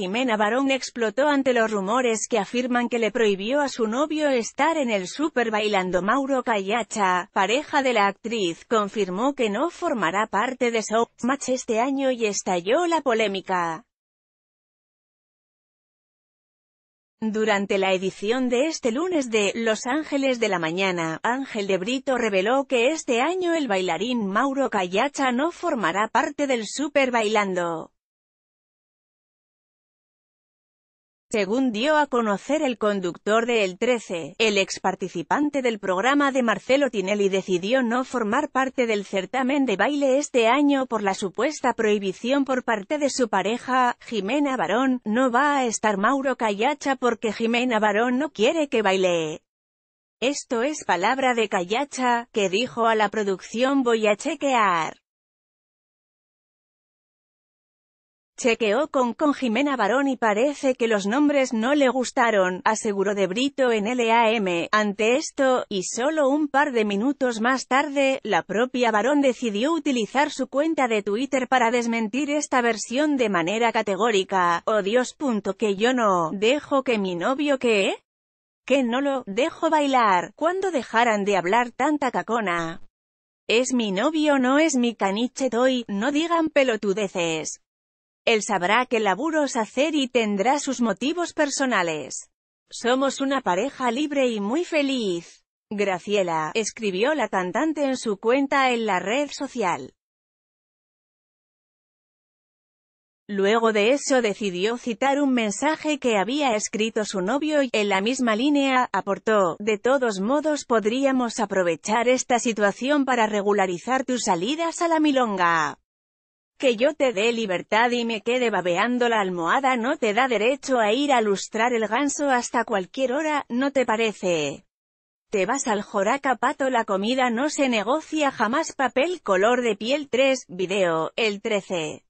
Jimena Barón explotó ante los rumores que afirman que le prohibió a su novio estar en el Super bailando Mauro Callacha, pareja de la actriz, confirmó que no formará parte de Match este año y estalló la polémica. Durante la edición de este lunes de Los Ángeles de la Mañana, Ángel de Brito reveló que este año el bailarín Mauro Cayacha no formará parte del Super Bailando. Según dio a conocer el conductor de El 13, el ex participante del programa de Marcelo Tinelli decidió no formar parte del certamen de baile este año por la supuesta prohibición por parte de su pareja, Jimena Barón. No va a estar Mauro Callacha porque Jimena Barón no quiere que baile. Esto es palabra de Callacha, que dijo a la producción voy a chequear. Chequeó con, con Jimena Barón y parece que los nombres no le gustaron, aseguró de Brito en LAM. Ante esto, y solo un par de minutos más tarde, la propia Barón decidió utilizar su cuenta de Twitter para desmentir esta versión de manera categórica. Oh Dios. Punto que yo no, dejo que mi novio que que no lo dejo bailar, cuando dejaran de hablar tanta cacona. Es mi novio no es mi caniche toy, no digan pelotudeces. Él sabrá qué laburos hacer y tendrá sus motivos personales. Somos una pareja libre y muy feliz. Graciela, escribió la cantante en su cuenta en la red social. Luego de eso decidió citar un mensaje que había escrito su novio y, en la misma línea, aportó, de todos modos podríamos aprovechar esta situación para regularizar tus salidas a la milonga. Que yo te dé libertad y me quede babeando la almohada no te da derecho a ir a lustrar el ganso hasta cualquier hora, ¿no te parece? Te vas al Joraca Pato la comida no se negocia jamás papel color de piel 3, video, el 13.